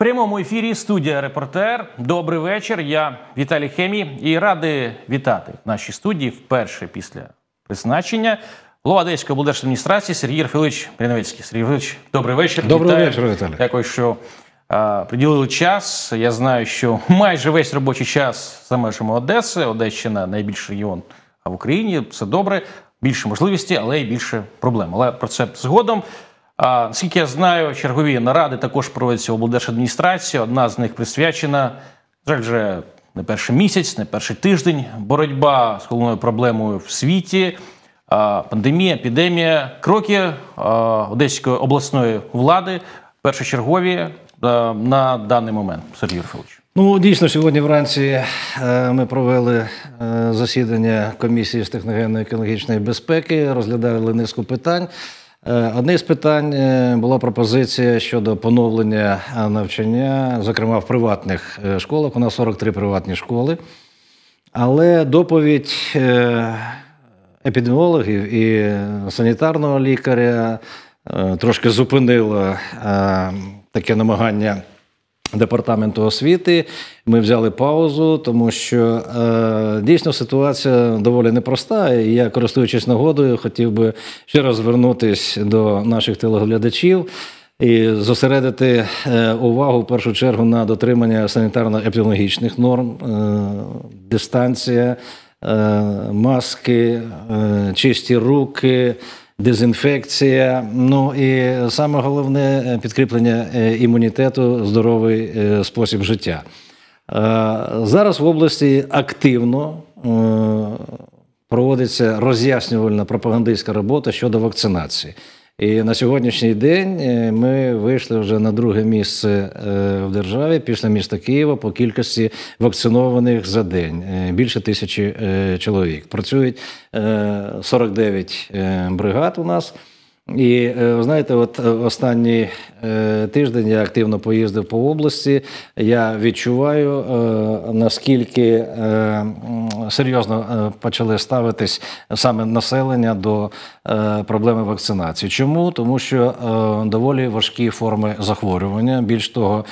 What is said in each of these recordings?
Прямому ефірі студія репортер. Добрий вечір. Я Віталій Хемій і радий вітати в нашій студії вперше після призначення. Голова Одеської облдержадміністрації Сергій Рафилович Приновецький. Сергій Рафилович, добрий вечір. Добрий Вітаю. вечір, Віталій. Дякую, що а, приділили час. Я знаю, що майже весь робочий час за межами Одеси. Одещина найбільший регіон в Україні. Все добре, більше можливості, але й більше проблем. Але про це згодом. Наскільки я знаю, чергові наради також проводяться в облдержадміністрації. Одна з них присвячена жаль, вже не перший місяць, не перший тиждень. Боротьба з головною проблемою в світі, пандемія, епідемія, кроки одеської обласної влади, першочергові на даний момент, Сергій Юрфович. Ну дійсно, сьогодні вранці е, ми провели е, засідання комісії з техногенної екологічної безпеки, розглядали низку питань. Е, одне з питань е, була пропозиція щодо поновлення е, навчання, зокрема в приватних школах. У нас 43 приватні школи. Але доповідь епідеміологів і санітарного лікаря трошки зупинила таке намагання Департаменту освіти ми взяли паузу, тому що е, дійсно ситуація доволі непроста. І Я, користуючись нагодою, хотів би ще раз звернутися до наших телеглядачів і зосередити е, увагу в першу чергу на дотримання санітарно-епідеміологічних норм, е, дистанція, е, маски, е, чисті руки дезінфекція. Ну і саме головне е, підкріплення е, імунітету, здоровий е, спосіб життя. Зараз в області активно проводиться роз'яснювальна пропагандистська робота щодо вакцинації. І на сьогоднішній день е, ми вийшли вже на друге місце е, в державі після міста Києва по кількості вакцинованих за день е, більше тисячі чоловік. Працюють 49 бригад у нас. І е, ви знаєте, от е, останній е, тиждень я активно поїздив по області. Я відчуваю наскільки серйозно почали ставитись саме населення до проблеми вакцинації. Чому тому, що доволі важкі форми захворювання. Більш того,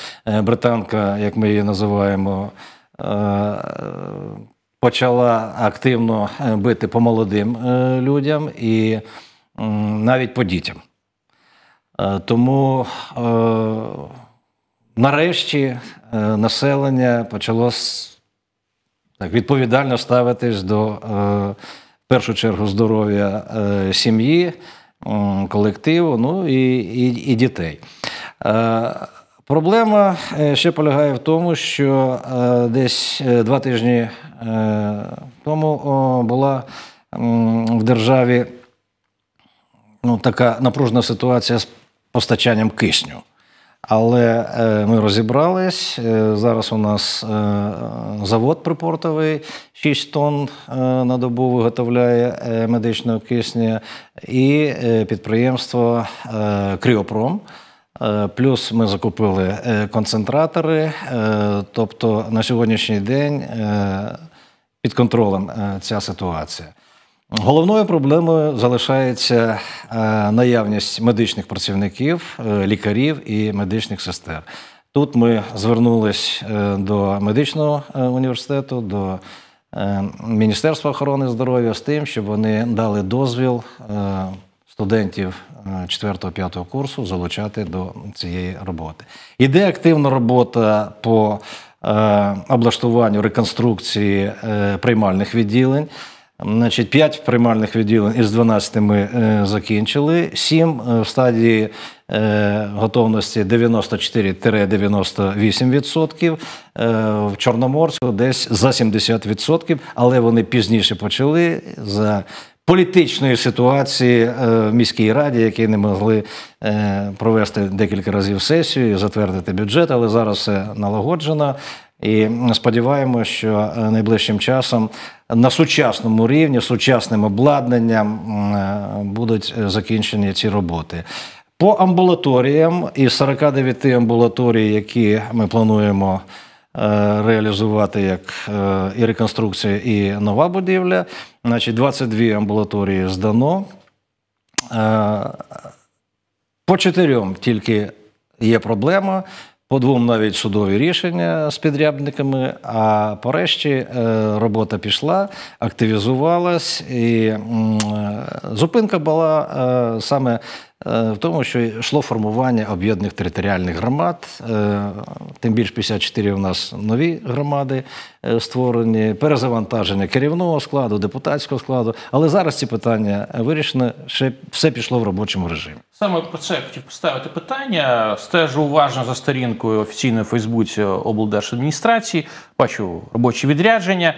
британка, як ми її називаємо. Почала активно бити по молодим людям і навіть по дітям. Е, тому е, нарешті е, населення почало так, відповідально ставитись до в першу чергу здоров'я сім'ї, колективу, ну і, і, і дітей. Проблема ще полягає в тому, що десь два тижні тому була в державі ну, така напружена ситуація з постачанням кисню. Але е, ми розібрались. Е, зараз у нас е, завод припортовий, 6 тонн на добу виготовляє медичного кисня, і підприємство Кріопром. Плюс ми закупили концентратори. Тобто на сьогоднішній день під контролем ця ситуація. Головною проблемою залишається е, наявність медичних працівників, е, лікарів і медичних сестер. Тут ми звернулись е, до медичного університету, до Міністерства охорони здоров'я з тим, щоб вони дали дозвіл студентів 4-5 курсу залучати до цієї роботи. Іде активна робота по облаштуванню реконструкції приймальних відділень. Значить, 5 приймальних відділень із 12 ми е, закінчили. 7 е, в стадії е, готовності 94-98%. Е, в Чорноморську десь за 70%, але вони пізніше почали за політичної ситуації е, в міській раді, які не могли е, провести декілька разів сесію, затвердити бюджет, але зараз все налагоджено. І сподіваємося, що е, найближчим часом на сучасному рівні, сучасним обладнанням е, будуть е, закінчені ці роботи. По амбулаторіям із 49 амбулаторій, які ми плануємо реалізувати як і реконструкція, і нова будівля, значить 22 амбулаторії здано. По чотирьом тільки є проблема по двом навіть судові рішення з підрядниками. А порешті е, робота пішла, активізувалась, і зупинка була е, саме. Е, в тому, що йшло формування об'єднаних територіальних громад, тим більш 54 у нас нові громади, Е, створені, перезавантаження керівного складу, депутатського складу. Але зараз ці питання е, вирішені, ще все пішло в робочому режимі. Саме про це хотів поставити питання. Стежу уважно за сторінкою офіційної Фейсбуці облдержадміністрації. Бачу робочі відрядження,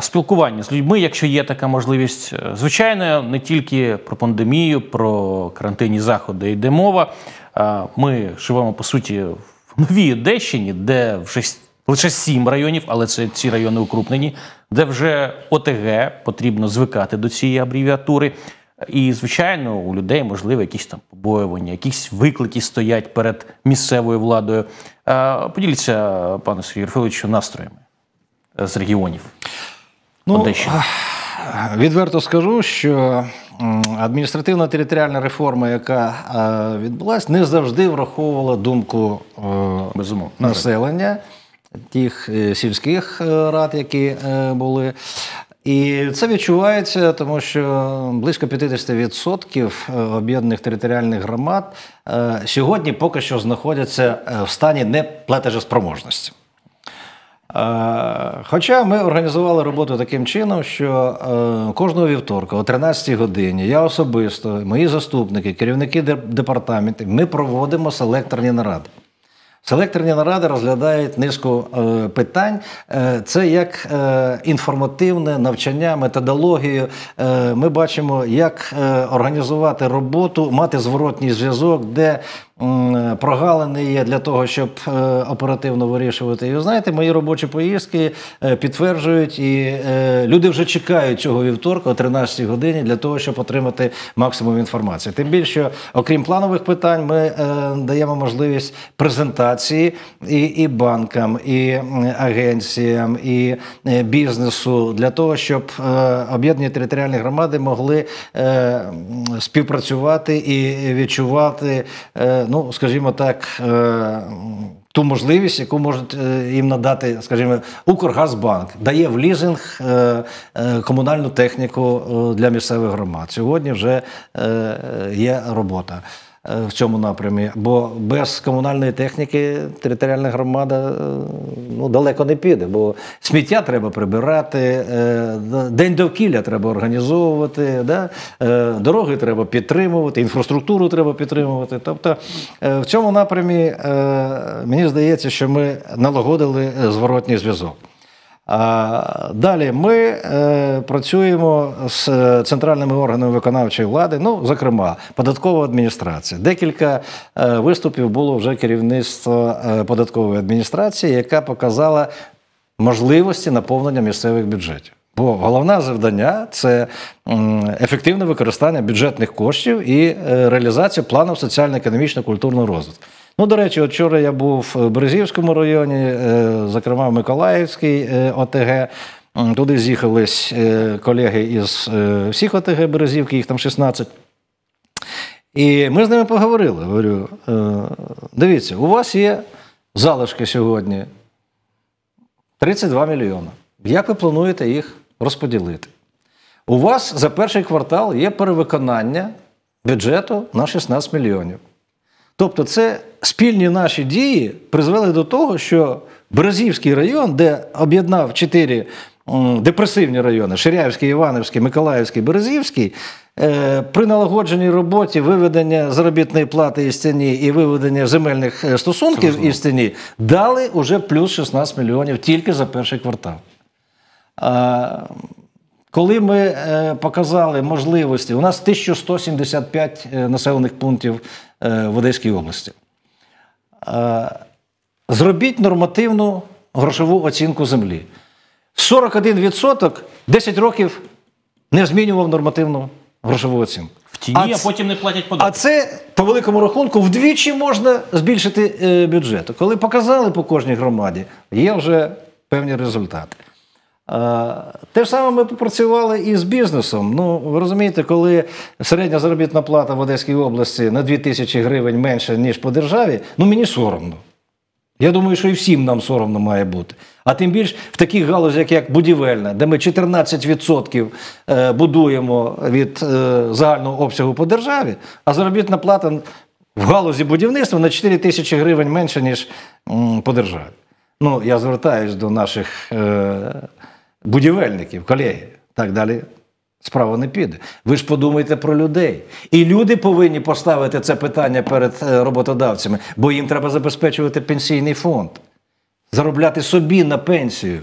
спілкування з людьми, якщо є така можливість. Е, звичайно, не тільки про пандемію, про карантинні заходи йде мова. Ми живемо по суті в новій Одещині, де вже лише сім районів, але це ці райони укрупнені, де вже ОТГ потрібно звикати до цієї абревіатури. І, звичайно, у людей можливо якісь там побоювання, якісь виклики стоять перед місцевою владою. Поділіться, пане Сергію Рафиловичу, настроями е, з регіонів. Ну, Одещина. Відверто скажу, що адміністративно територіальна реформа, яка е, відбулася, не завжди враховувала думку е, Безумовно. населення тих е, сільських е, рад, які е, були. І це відчувається, тому що близько 50% об'єднаних територіальних громад сьогодні поки що знаходяться в стані неплатежеспроможності. Хоча ми організували роботу таким чином, що кожного вівторка, о 13-й годині, я особисто, мої заступники, керівники департаментів, ми проводимо селекторні наради. Селекторні наради розглядають низку е, питань. Е, це як е, інформативне навчання, методологію. Е, ми бачимо, як е, організувати роботу, мати зворотній зв'язок, де Е, прогалини є для того, щоб е, оперативно вирішувати. І ви знаєте, мої робочі поїздки е, підтверджують, і люди вже чекають цього вівторка о 13 годині для того, щоб отримати максимум інформації. Тим більше, окрім планових питань, ми даємо можливість презентації і, і банкам, і агенціям, і бізнесу для того, щоб об'єднані територіальні громади могли співпрацювати і відчувати ну, скажімо так, е, ту можливість, яку може е, їм надати, скажімо, Укргазбанк дає в лізинг е, комунальну техніку для місцевих громад. Сьогодні вже є робота. Е, в цьому напрямі, бо без комунальної техніки територіальна громада е, ну, далеко не піде, бо сміття треба прибирати, е, день довкілля треба організовувати, да? дороги треба підтримувати, інфраструктуру треба підтримувати. Тобто в цьому напрямі мені здається, що ми налагодили зворотній зв'язок. Далі ми е, працюємо з е, центральними органами виконавчої влади, ну зокрема, податкова адміністрація. Декілька е, виступів було вже керівництво податкової адміністрації, яка показала можливості наповнення місцевих бюджетів. Бо головне завдання це ефективне використання бюджетних коштів і реалізація планів соціально-економічно-культурного розвитку. Ну, до речі, от вчора я був в Березівському районі, е, зокрема в Миколаївській е, ОТГ. Туди з'їхались е, колеги із всіх ОТГ Березівки, їх там 16. І ми з ними поговорили. Говорю, дивіться, у вас є залишки сьогодні 32 мільйона. Як ви плануєте їх розподілити? У вас за перший квартал є перевиконання бюджету на 16 мільйонів. Тобто, це спільні наші дії призвели до того, що Березівський район, де об'єднав чотири депресивні райони Ширяївський, Івановський, Миколаївський, Березівський, е, при налагодженій роботі виведення заробітної плати із стіні і виведення земельних е, стосунків Це із ціні дали уже плюс 16 мільйонів тільки за перший квартал. Коли ми е, показали можливості, у нас 1175 населених пунктів Е, в Одеській області. Е, зробіть нормативну грошову оцінку землі. 41% 10 років не змінював нормативну грошову оцінку. В тіні, а, а потім не платять податки. А це, по великому рахунку, вдвічі можна збільшити е, бюджет. Коли показали по кожній громаді, є вже певні результати. Е, те ж саме ми попрацювали і з бізнесом. Ну ви розумієте, коли середня заробітна плата в Одеській області на 2 тисячі гривень менше, ніж по державі, ну мені соромно. Я думаю, що і всім нам соромно має бути. А тим більш в таких галузях, як будівельна, де ми 14% е, будуємо від е, загального обсягу по державі, а заробітна плата в галузі будівництва на 4 тисячі гривень менше, ніж по державі. Ну, я звертаюсь до наших будівельників, колеги. Так далі справа не піде. Ви ж подумайте про людей. І люди повинні поставити це питання перед е, роботодавцями, бо їм треба забезпечувати пенсійний фонд, заробляти собі на пенсію.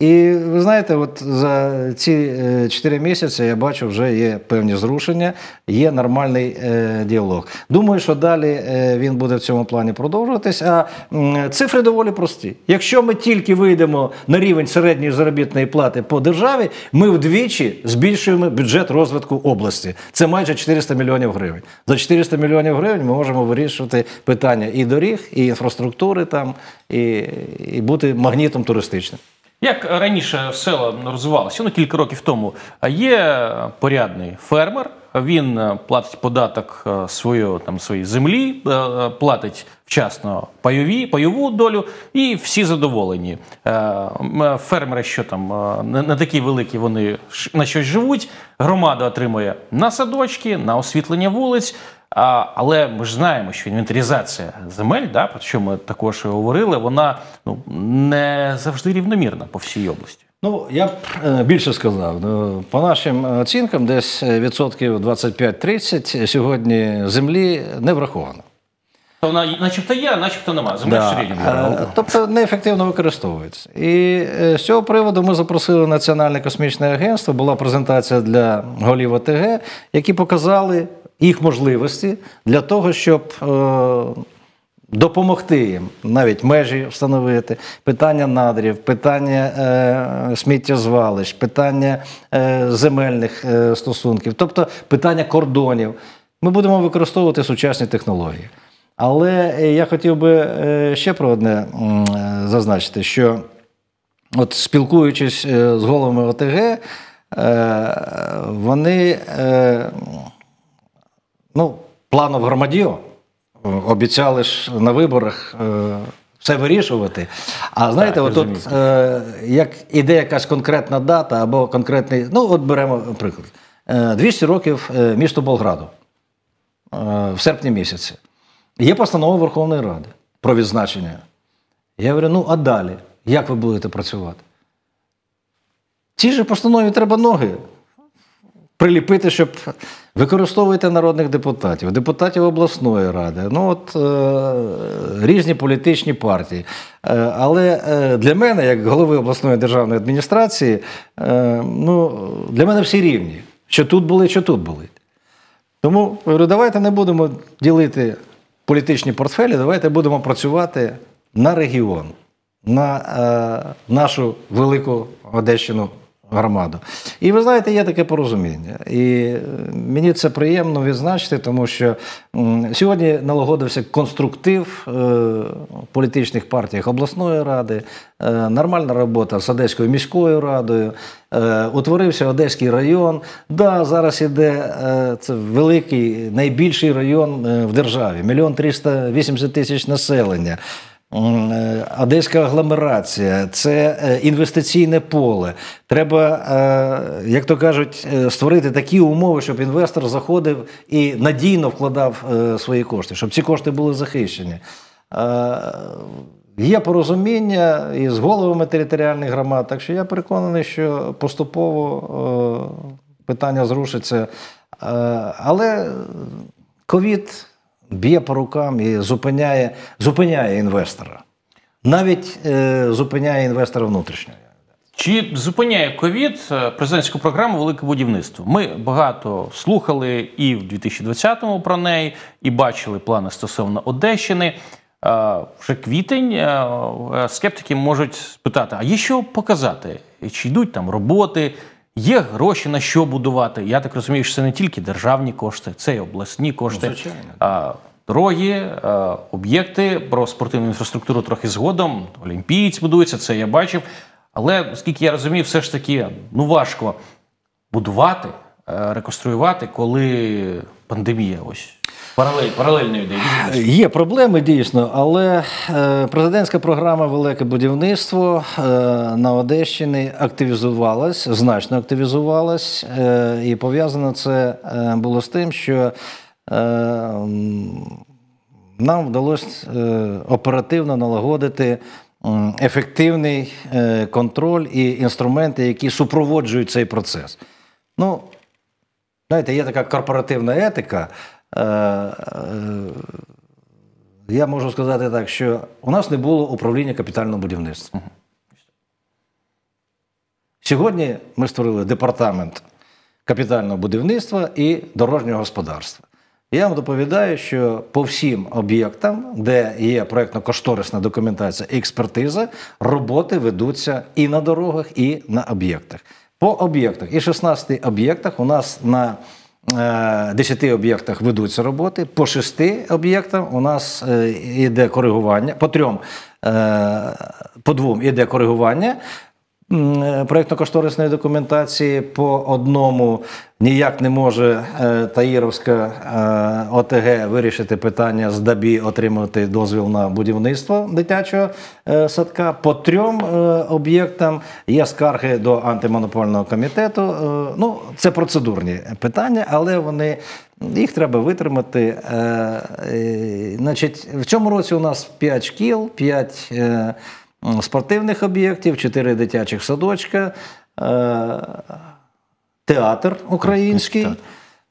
І ви знаєте, от за ці 4 е, місяці я бачу, вже є певні зрушення, є нормальний е, діалог. Думаю, що далі е, він буде в цьому плані продовжуватись. А цифри доволі прості. Якщо ми тільки вийдемо на рівень середньої заробітної плати по державі, ми вдвічі збільшуємо бюджет розвитку області. Це майже 400 мільйонів гривень. За 400 мільйонів гривень ми можемо вирішувати питання і доріг, і інфраструктури там, і, і бути магнітом туристичним. Як раніше села розвивалося, ну кілька років тому, є порядний фермер, він е, платить податок е, свою, там, своїй землі, е, платить вчасно пайові, пайову долю, і всі задоволені. Фермери, що там не такі великі, вони на щось живуть. Громада отримує на садочки, на освітлення вулиць. Але ми ж знаємо, що інвентаризація земель, да, про що ми також говорили, вона ну не завжди рівномірна по всій області. Ну я б е, більше сказав. Ну, по нашим оцінкам, десь відсотків 25-30 сьогодні землі не враховано. То вона, начебто, є, а начебто немає. Земля середньому. Да. Е, тобто неефективно використовується. І е, з цього приводу ми запросили Національне космічне агентство, була презентація для голів ОТГ, які показали їх можливості для того, щоб е, допомогти їм навіть межі встановити, питання надрів, питання е, сміттєзвалищ, питання е, земельних стосунків, тобто питання кордонів. Ми будемо використовувати сучасні технології. Але я хотів би ще про одне зазначити, що от спілкуючись з головами ОТГ, вони Ну, планов громадіо е, обіцяли ж на виборах е, все вирішувати. А знаєте, так, отут е, як іде якась конкретна дата або конкретний. Ну, от беремо приклад: 200 е, років місту Болграду в серпні місяці. Є постанова Верховної Ради про відзначення. Я говорю, ну а далі, як ви будете працювати? Цій же постанові треба ноги приліпити, щоб Використовуйте народних депутатів, депутатів обласної ради, ну от е, різні політичні партії. Е, але е, для мене, як голови обласної державної адміністрації, е, ну, для мене всі рівні. Що тут були, що тут були. Тому говорю, давайте не будемо ділити політичні портфелі, давайте будемо працювати на регіон, на е, нашу велику Одещину громаду. І ви знаєте, є таке порозуміння. І е, мені це приємно відзначити, тому що сьогодні налагодився конструктив е, політичних партій обласної ради, е, нормальна робота з Одеською міською радою, утворився Одеський район. Да, зараз іде це великий найбільший район в державі мільйон 380 тисяч населення. Е, Одеська агломерація, це е, інвестиційне поле. Треба, е, як то кажуть, створити такі умови, щоб інвестор заходив і надійно вкладав свої кошти, щоб ці кошти були захищені. Є порозуміння і з головами територіальних громад, так що я переконаний, що поступово питання зрушиться. Але ковід б'є по рукам і зупиняє зупиняє інвестора. Навіть е, зупиняє інвестора внутрішнього. Чи зупиняє ковід е, президентську програму Велике будівництво? Ми багато слухали і в 2020-му про неї, і бачили плани стосовно Одещини. Е, вже квітень е, скептики можуть спитати: а є що показати? Чи йдуть там роботи? Є гроші на що будувати. Я так розумію, що це не тільки державні кошти, це й обласні кошти, ну, дороги, об'єкти про спортивну інфраструктуру трохи згодом. Олімпієць будується, це я бачив. Але скільки я розумію, все ж таки ну важко будувати, е, реконструювати, коли пандемія ось Паралель, паралельної ідеї є проблеми дійсно, але е, президентська програма Велике будівництво е, на Одещині активізувалась, значно активізувалась, е, і пов'язано це було з тим, що нам вдалося оперативно налагодити. Ефективний контроль і інструменти, які супроводжують цей процес. Ну, знаєте, є така корпоративна етика. Е, е, я можу сказати так, що у нас не було управління капітального будівництва. Сьогодні ми створили департамент капітального будівництва і дорожнього господарства. Я вам доповідаю, що по всім об'єктам, де є проєктно-кошторисна документація і експертиза, роботи ведуться і на дорогах, і на об'єктах. По об'єктах і 16 об'єктах у нас на 10 е, об'єктах ведуться роботи, по 6 об'єктах у нас йде е, коригування, по трьом, е, по двом іде коригування. Е, проєктно-кошторисної документації по одному ніяк не може е, Таїровська е, ОТГ вирішити питання з ДАБІ отримати дозвіл на будівництво дитячого садка. По трьом об'єктам є скарги до антимонопольного комітету. Ну, це процедурні питання, але вони. Їх треба витримати. Значить, в цьому році у нас 5 шкіл, 5 Е, спортивних об'єктів, чотири дитячих садочка, е, театр український.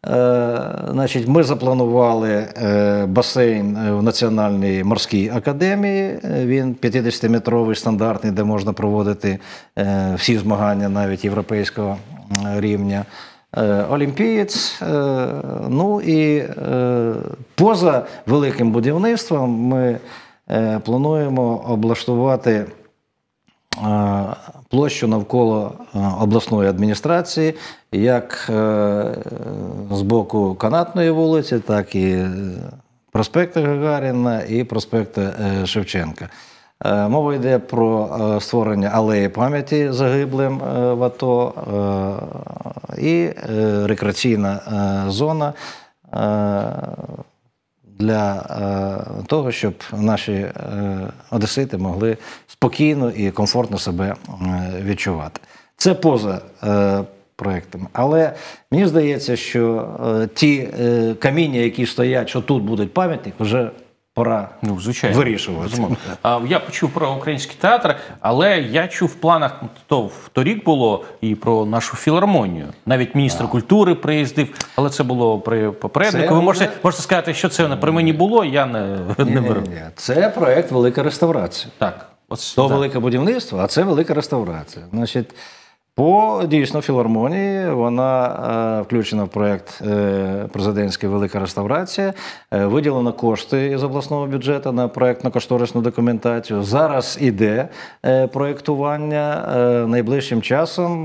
Е, значить, Ми запланували басейн в Національній морській академії. Він 50-метровий стандартний, де можна проводити всі змагання навіть європейського рівня. Олімпієць. Ну і поза великим будівництвом ми. Е, плануємо облаштувати е, площу навколо е, обласної адміністрації, як з боку канатної вулиці, так і проспекта Гагаріна і проспекта Шевченка. Мова йде про створення алеї пам'яті загиблим в АТО і рекреаційна зона для е, того, щоб наші е, одесити могли спокійно і комфортно себе е, відчувати. Це поза проектами. Але мені здається, що ті каміння, які стоять, що тут будуть пам'ятник, вже пора ну, звичайно вирішувати. А, я почув про український театр, але я чув в планах ну, то в торік було і про нашу філармонію. Навіть міністр а. культури приїздив, але це було при попереднику. Ви можете можете сказати, що це не при мені було. Я не ні, не беру. Ні, ні. Це проект велика реставрація. Так, от то так. велике будівництво, а це велика реставрація. Значить. По дійсно філармонії вона е, включена в проєкт е, президентська велика реставрація. Е, виділено кошти із обласного бюджету на проєктно-кошторисну документацію. Зараз іде проєктування. Найближчим часом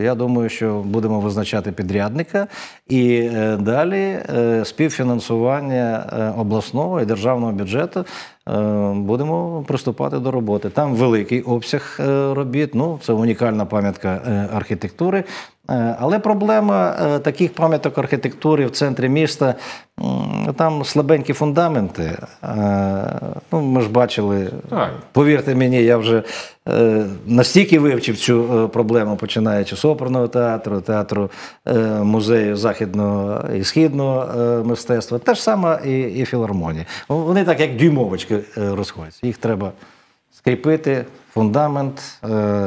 я думаю, що будемо визначати підрядника і далі співфінансування обласного і державного бюджету Е, будемо приступати до роботи. Там великий обсяг е, робіт. Ну це унікальна пам'ятка е, архітектури. Е, але проблема е, таких пам'яток архітектури в центрі міста там слабенькі фундаменти. Е, ну, Ми ж бачили, так. повірте мені, я вже настільки вивчив цю проблему, починаючи з оперного театру, театру музею західного і східного мистецтва. Те ж саме і і філармонії. Вони так, як дюймовочки, розходяться. Їх треба скріпити, фундамент.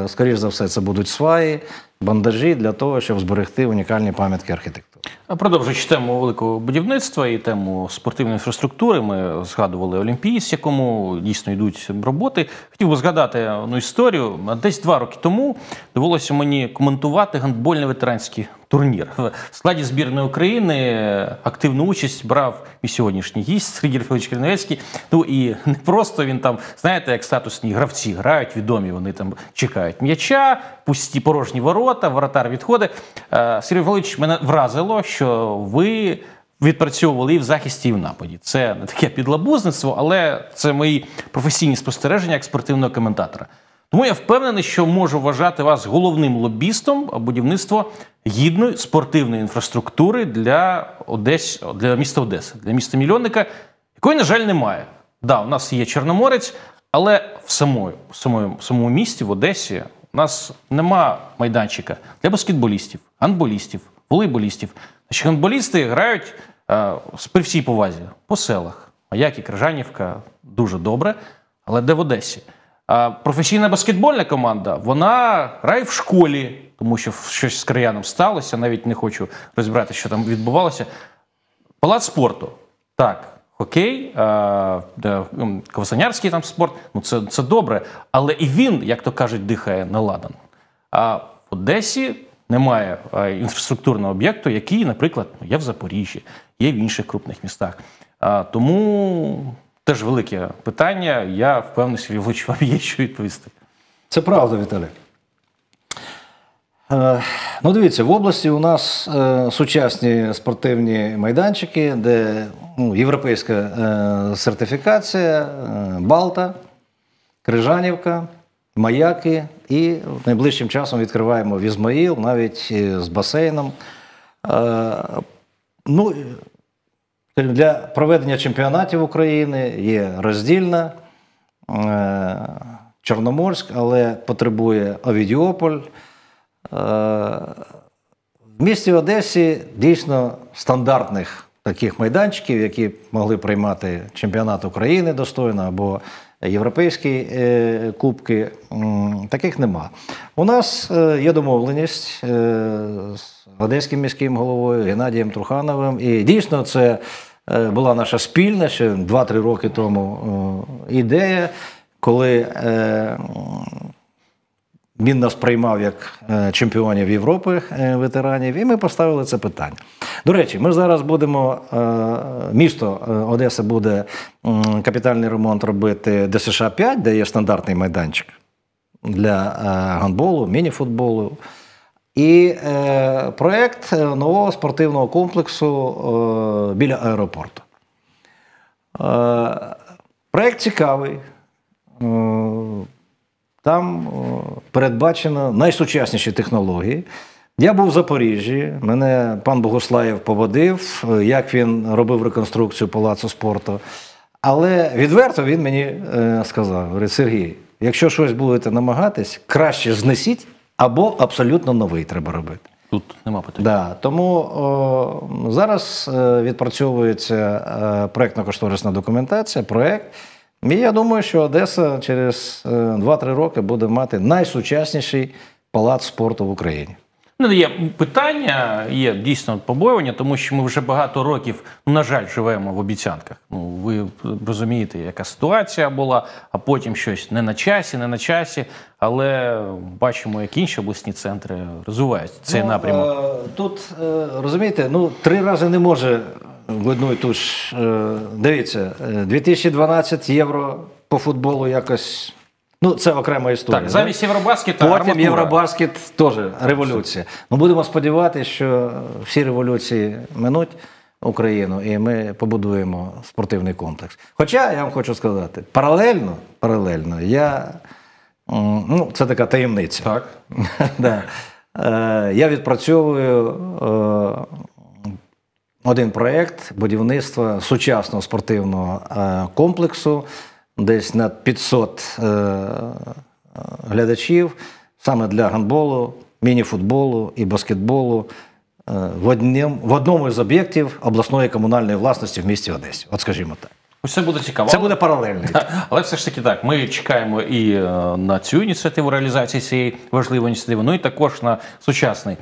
Скоріше за все, це будуть сваї бандажі для того, щоб зберегти унікальні пам'ятки архітектури. Продовжуючи тему великого будівництва і тему спортивної інфраструктури, ми згадували Олімпійсь, якому дійсно йдуть роботи. Хотів би згадати одну історію. Десь два роки тому довелося мені коментувати гандбольний ветеранський турнір. В складі збірної України е, активну участь брав і сьогоднішній гість Сергій Рафілович Криневецький. Ну і не просто він там, знаєте, як статусні гравці грають, відомі вони там чекають м'яча, пусті порожні ворота, воротар відходить. Е, Сергій Рафілович, мене вразило, що ви. Відпрацьовували і в захисті, і в нападі. Це не таке підлабузництво, але це мої професійні спостереження як спортивного коментатора. Тому я впевнений, що можу вважати вас головним лобістом будівництва гідної спортивної інфраструктури для Одес, для міста Одеси, для міста мільйонника, якої, на жаль, немає. Да, у нас є Чорноморець, але в самому, в самому, в самому місті, в Одесі, у нас нема майданчика для баскетболістів, гандболістів, волейболістів. Значить, гандболісти грають а, е, при всій повазі по селах. Маяк і Крижанівка дуже добре, але де в Одесі? Професійна баскетбольна команда вона грає в школі, тому що щось з краяном сталося. Навіть не хочу розібрати, що там відбувалося. Палац спорту. Так, окей, ковасанярський там спорт. Ну це це добре. Але і він, як то кажуть, дихає наладан. А в Одесі немає інфраструктурного об'єкту, який, наприклад, ну, є в Запоріжжі, є в інших крупних містах. Тому теж велике питання. Я впевнений, що Львович вам є що відповісти. Це правда, Віталій. Е, ну, дивіться, в області у нас е, сучасні спортивні майданчики, де ну, європейська е, сертифікація, Балта, Крижанівка, Маяки. І найближчим часом відкриваємо Візмаїл, навіть з басейном. Ну, Тобто для проведення чемпіонатів України є роздільна е, Чорноморськ, але потребує Овідіополь. Е, в місті Одесі дійсно стандартних таких майданчиків, які могли приймати чемпіонат України достойно або європейські е, кубки. Таких нема. У нас е, є домовленість е, з одеським міським головою Геннадієм Трухановим. І дійсно це була наша спільна ще 2-3 роки тому ідея, коли він нас приймав як е, чемпіонів Європи е, ветеранів, і ми поставили це питання. До речі, ми зараз будемо е, місто Одеса буде капітальний ремонт робити ДСШ 5, де є стандартний майданчик для гандболу, міні-футболу І проєкт нового спортивного комплексу біля аеропорту. Проєкт цікавий. Там передбачено найсучасніші технології. Я був в Запоріжжі, мене пан Богослаєв поводив, е, як він робив реконструкцію палацу спорту. Але відверто він мені е, сказав: говорить, Сергій, якщо щось будете намагатись, краще знесіть або абсолютно новий треба робити. Тут нема питань. Да. Тому о, зараз е, відпрацьовується проектно кошторисна документація, проєкт. І я думаю, що Одеса через 2-3 е, роки буде мати найсучасніший палац спорту в Україні. Ну, є питання, є дійсно побоювання, тому що ми вже багато років, на жаль, живемо в обіцянках. Ну ви розумієте, яка ситуація була, а потім щось не на часі, не на часі. Але бачимо, як інші обласні центри розвивають цей ну, напрямок. Е, тут е, розумієте, ну три рази не може в одну ту ж. Е, дивіться, 2012 е, євро по футболу якось. Ну, це окрема історія. Так, замість Євробаскета Потім арматура. Євробаскет теж революція. Ми будемо сподіватися, що всі революції минуть Україну, і ми побудуємо спортивний комплекс. Хоча я вам хочу сказати, паралельно, паралельно, я ну, це така таємниця. Так. да. Е, я відпрацьовую один проєкт будівництва сучасного спортивного е, комплексу, десь над 500 е, е, глядачів, саме для гандболу, міні-футболу і баскетболу в однім, в одному із об'єктів обласної комунальної власності в місті Одесі. От скажімо так. Все буде цікаво. Це буде паралельно. Але все ж таки так. Ми чекаємо і на цю ініціативу реалізації цієї важливої ініціативи, ну і також на сучасний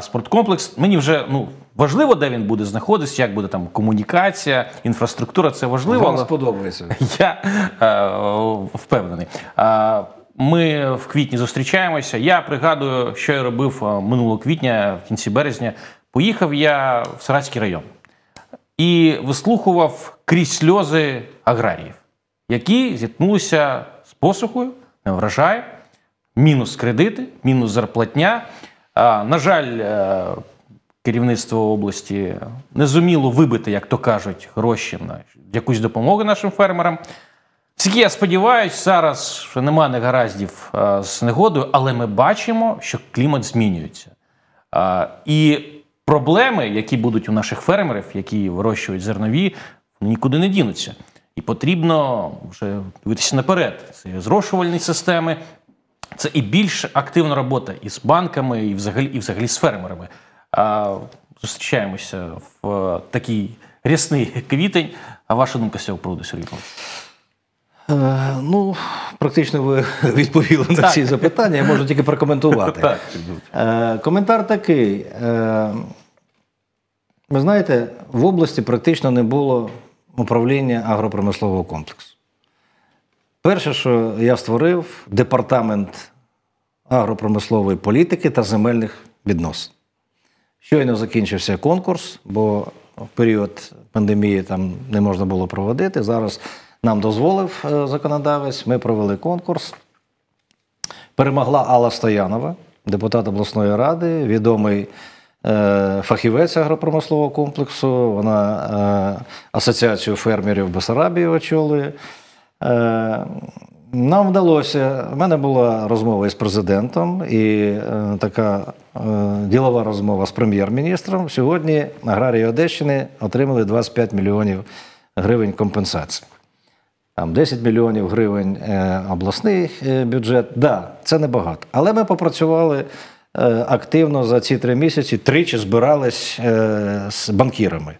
спорткомплекс. Мені вже ну Важливо, де він буде знаходитися, як буде там комунікація, інфраструктура це важливо. Вам але... сподобається. Я е, впевнений. Е, ми в квітні зустрічаємося. Я пригадую, що я робив е, минулого квітня, в кінці березня. Поїхав я в Саратський район і вислухував крізь сльози аграріїв, які зіткнулися з посухою, не вражає, мінус кредити, мінус зарплатня. Е, на жаль, е, керівництво області не зуміло вибити, як то кажуть, гроші на якусь допомогу нашим фермерам. Скільки я сподіваюся, зараз що немає негараздів з негодою, але ми бачимо, що клімат змінюється. і проблеми, які будуть у наших фермерів, які вирощують зернові, нікуди не дінуться. І потрібно вже дивитися наперед. Це зрошувальні системи, це і більш активна робота із банками, і взагалі, і взагалі з фермерами. Зустрічаємося в е, такий рясний квітень. А ваша думка з цього приводу, Сергій Павлович? Е, ну, практично ви відповіли так. на ці запитання, я можу тільки прокоментувати. Так. Е, коментар такий. ви знаєте, в області практично не було управління агропромислового комплексу. Перше, що я створив, департамент агропромислової політики та земельних відносин. Щойно закінчився конкурс, бо в період пандемії там не можна було проводити. Зараз нам дозволив е, законодавець, ми провели конкурс. Перемогла Алла Стоянова, депутат обласної ради, відомий е, фахівець агропромислового комплексу. Вона е, Асоціацію фермерів Бесарабії очолює. Нам вдалося. У мене була розмова із президентом і е, така е, ділова розмова з прем'єр-міністром. Сьогодні аграрії Одещини отримали 25 мільйонів гривень компенсації. Там 10 мільйонів гривень е, обласний е, бюджет. Так, да, це небагато. Але ми попрацювали е, активно за ці три місяці, тричі збирались е, з банкірами.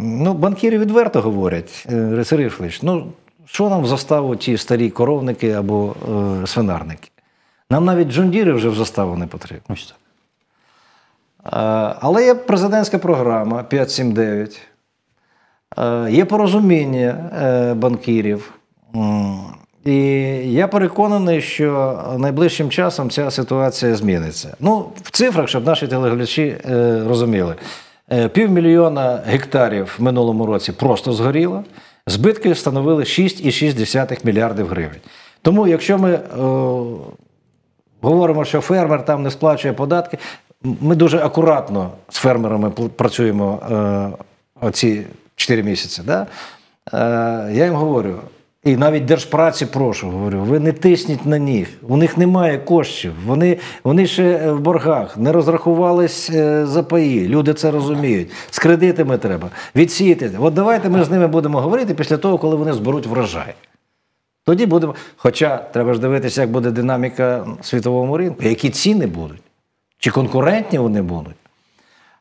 Ну, банкіри відверто говорять, Рисарифлич, ну що нам в заставу ті старі коровники або е, свинарники? Нам навіть джундіри вже в заставу не потрібно. Е, але є президентська програма 579, е, є порозуміння е, банкірів. І я переконаний, що найближчим часом ця ситуація зміниться. Ну, в цифрах, щоб наші телеглядачі розуміли, півмільйона гектарів в минулому році просто згоріло збитки становили 6,6 мільярдів гривень. Тому, якщо ми о, е, говоримо, що фермер там не сплачує податки, ми дуже акуратно з фермерами працюємо е, ці 4 місяці. Да? Е, я їм говорю: і навіть держпраці прошу, говорю, ви не тисніть на них, У них немає коштів. Вони вони ще е, в боргах, не розрахувались е, за паї. Люди це розуміють. З кредитами треба відсіяти. От давайте ми з ними будемо говорити після того, коли вони зберуть врожай. Тоді будемо. Хоча треба ж дивитися, як буде динаміка світовому ринку, які ціни будуть, чи конкурентні вони будуть.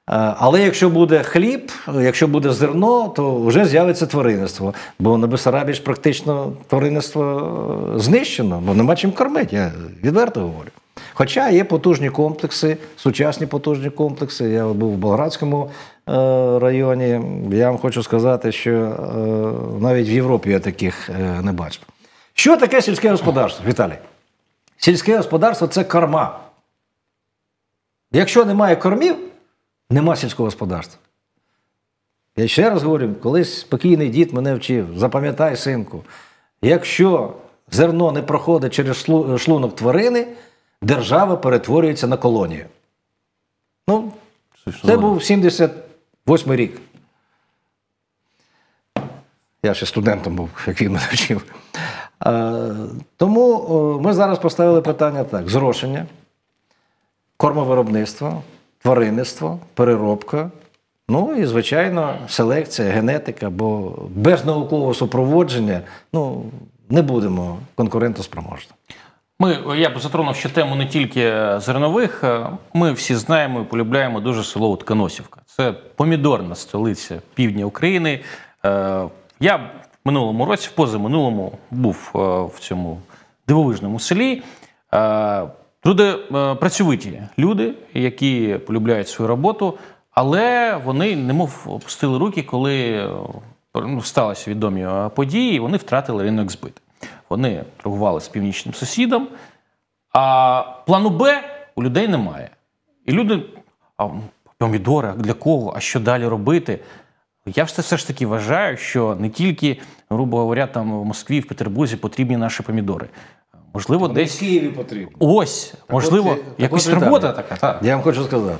Е, але якщо буде хліб, якщо буде зерно, то вже з'явиться тваринництво. Бо на Бесарабі ж практично тваринництво е, знищено, бо нема чим кормити, я відверто говорю. Хоча є потужні комплекси, сучасні потужні комплекси. Я був в Болградському е, районі. Я вам хочу сказати, що навіть в Європі я таких не бачив. Що таке сільське господарство, Віталій? Сільське господарство це корма. Якщо немає кормів, нема сільського господарства. Я ще раз говорю, колись спокійний дід мене вчив, запам'ятай, синку, якщо зерно не проходить через шлунок тварини, держава перетворюється на колонію. Ну, це був 78-й рік. Я ще студентом був, як він мене вчив. Тому ми зараз поставили питання так: зрошення, кормовиробництво, тваринництво, переробка. Ну і, звичайно, селекція, генетика, бо без наукового супроводження ну, не будемо конкурентоспроможні. Ми я б затронув ще тему не тільки зернових. Ми всі знаємо і полюбляємо дуже село Утконосівка. Це помідорна столиця півдня України. Е, я в минулому році, в позаминулому, був е, в цьому дивовижному селі. Е, Люди е, працьовиті люди, які полюбляють свою роботу, але вони немов опустили руки, коли е, ну, сталися відомі е, події, і вони втратили ринок збит. Вони торгували з північним сусідом, а плану Б у людей немає. І люди, а ну, помідори, для кого? А що далі робити? Я все ж таки вважаю, що не тільки, грубо говоря, там в Москві, в Петербурзі потрібні наші помідори. Можливо, Вони десь в Києві потрібно. Ось, так можливо, от, якась так, робота так. така. Та. Я вам хочу сказати,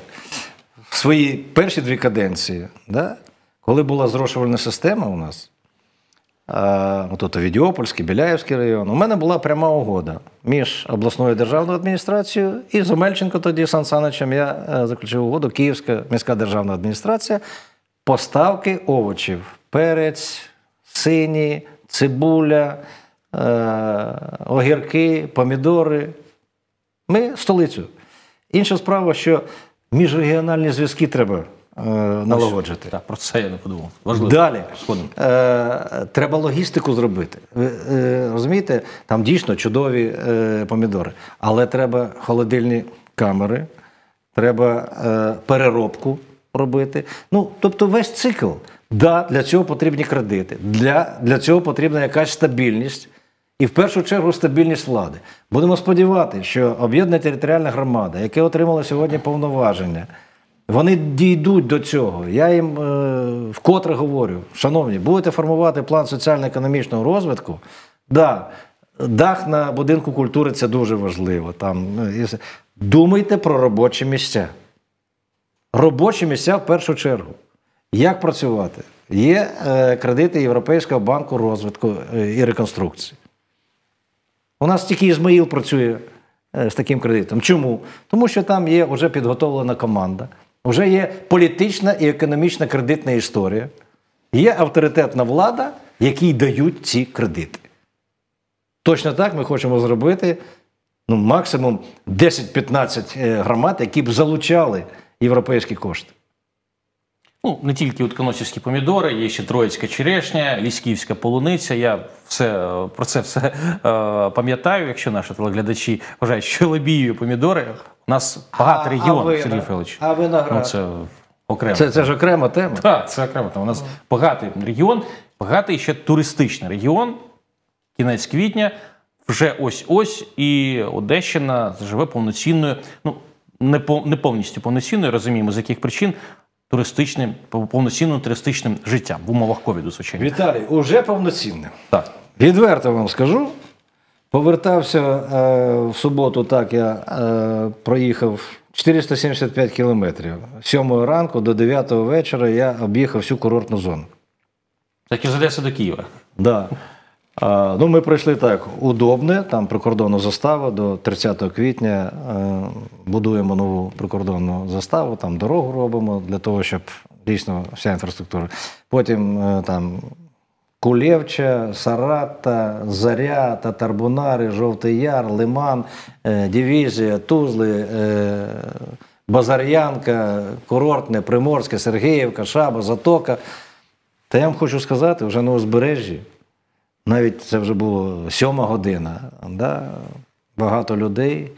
в свої перші дві каденції, да, коли була зрошувальна система у нас, ото Відіопольський, Біляївський район, у мене була пряма угода між обласною державною адміністрацією і Зумельченко тоді Сан Саничем я е, заключив угоду Київська міська державна адміністрація, поставки овочів, перець, сині, цибуля. Е, огірки, помідори. Ми столицю. Інша справа, що міжрегіональні зв'язки треба е, налагоджувати. Так, Про це я не подумав. Важливо. Далі Е, треба логістику зробити. Е, Розумієте, там дійсно чудові е, помідори, але треба холодильні камери, треба е, переробку робити. Ну, тобто, весь цикл. Да, Для цього потрібні кредити, для, для цього потрібна якась стабільність. І в першу чергу стабільність влади. Будемо сподіватися, що об'єднана територіальна громада, яке отримала сьогодні повноваження, вони дійдуть до цього. Я їм е, вкотре говорю, шановні, будете формувати план соціально-економічного розвитку. Да, Дах на будинку культури це дуже важливо. Там, ну, Думайте про робочі місця. Робочі місця в першу чергу. Як працювати? Є е, кредити Європейського банку розвитку е, і реконструкції. У нас тільки Ізмаїл працює е, з таким кредитом. Чому? Тому що там є вже підготовлена команда, вже є політична і економічна кредитна історія, є авторитетна влада, якій дають ці кредити. Точно так ми хочемо зробити ну, максимум 10-15 е, громад, які б залучали європейські кошти. Ну, не тільки утконосівські помідори, є ще троїцька черешня, ліськівська полуниця. Я все е, про це все е, пам'ятаю. Якщо наші телеглядачі вважають, що лебію помідори, у нас багато регіонів, Сергій Федорович. А виноград? Ну, це окремо. Це, це ж окрема тема. Так, це окремо. тема. У нас багатий регіон, багатий ще туристичний регіон. Кінець квітня, вже ось ось, і Одещина живе повноцінною. ну, не повністю повноцінною, розуміємо, з яких причин, туристичним повноцінним туристичним життям в умовах ковіду, звичайно. Віталій, уже повноцінне. Так. Відверто вам скажу. Повертався е, в суботу, так я е, проїхав 475 кілометрів. З 7 ранку до 9 вечора я об'їхав всю курортну зону. Так і з Одеси до Києва. Да. Ну, Ми пройшли так удобне, там прикордонну заставу до 30 квітня е, будуємо нову прикордонну заставу, там дорогу робимо для того, щоб дійсно вся інфраструктура. Потім е, там Кулєвча, Сарата, Заря, Татарбунари, Жовтий Яр, Лиман, е, Дивізія, Тузли, Базар'янка, Курортне, Приморське, Сергіївка, Шаба, Затока. Та я вам хочу сказати, вже на узбережжі навіть це вже було сьома година. Да? Багато людей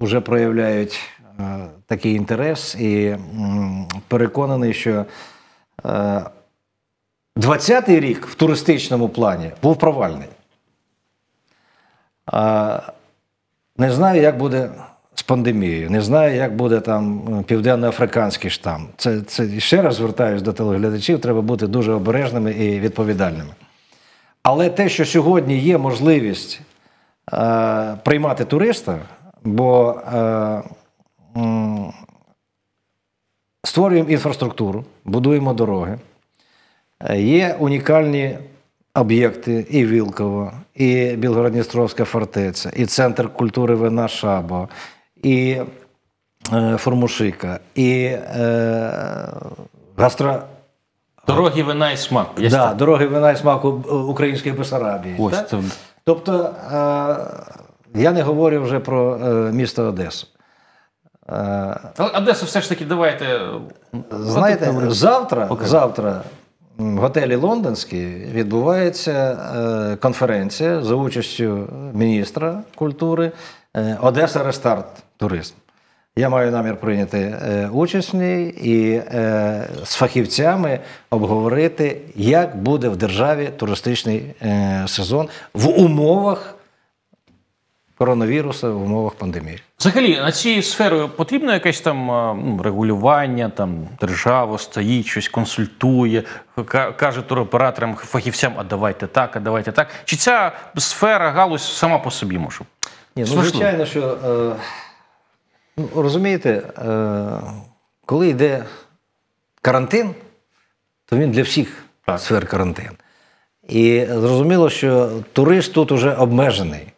вже е, проявляють е, такий інтерес і переконаний, що 20-й е, рік в туристичному плані був провальний. Не знаю, як буде з пандемією, не знаю, як буде там південноафриканський штам. Це це ще раз звертаюся до телеглядачів, треба бути дуже обережними і відповідальними. Але те, що сьогодні є можливість е, приймати туриста, бо е, м, створюємо інфраструктуру, будуємо дороги, е, є унікальні об'єкти і Вілково, і Білгородністровська фортеця, і Центр культури вина Шабо, і е, Формушика, і е, гастро. Дороги вина і смак. Так, да, дороги вина і смак української Бесарабії. Ось так? це. Тобто е, я не говорю вже про е, місто Одесу. Але Одесу все ж таки давайте. Е, Знаєте, завтра, завтра в готелі Лондонській відбувається конференція за участю міністра культури Одеса Рестарт Туризм. Я маю намір прийняти е, участь в ній і е, з фахівцями обговорити, як буде в державі туристичний е, сезон в умовах коронавірусу, в умовах пандемії. Взагалі, на цією сферою потрібно якесь там ну, регулювання, там держава стоїть, щось консультує, каже туроператорам, фахівцям, а давайте так, а давайте так. Чи ця сфера галузь сама по собі може? Ні, ну звичайно, що. Е... Ну, Розумієте, е, коли йде карантин, то він для всіх так. сфер карантин. І зрозуміло, що турист тут вже обмежений.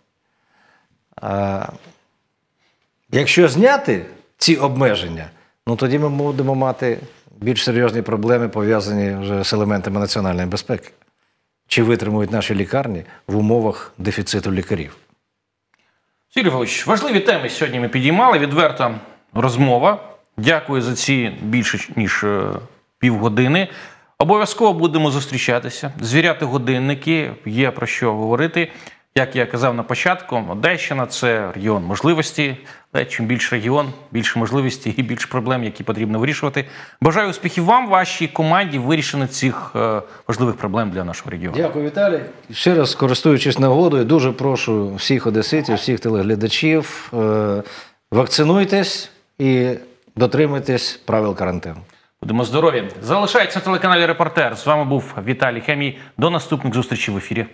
Якщо зняти ці обмеження, ну тоді ми будемо мати більш серйозні проблеми, пов'язані вже з елементами національної безпеки. Чи витримують наші лікарні в умовах дефіциту лікарів? Львович, важливі теми сьогодні ми підіймали. Відверта розмова. Дякую за ці більше ніж е, півгодини. Обов'язково будемо зустрічатися, звіряти годинники. Є про що говорити. Як я казав на початку, Одещина це регіон можливості. Чим більш регіон, більше можливості і більше проблем, які потрібно вирішувати. Бажаю успіхів вам, вашій команді, вирішення цих е, важливих проблем для нашого регіону. Дякую, Віталій. Ще раз користуючись нагодою, дуже прошу всіх одеситів, всіх телеглядачів. Е, вакцинуйтесь і дотримуйтесь правил карантину. Будемо здорові! Залишайтеся на телеканалі Репортер. З вами був Віталій Хемій. До наступних зустрічей в ефірі.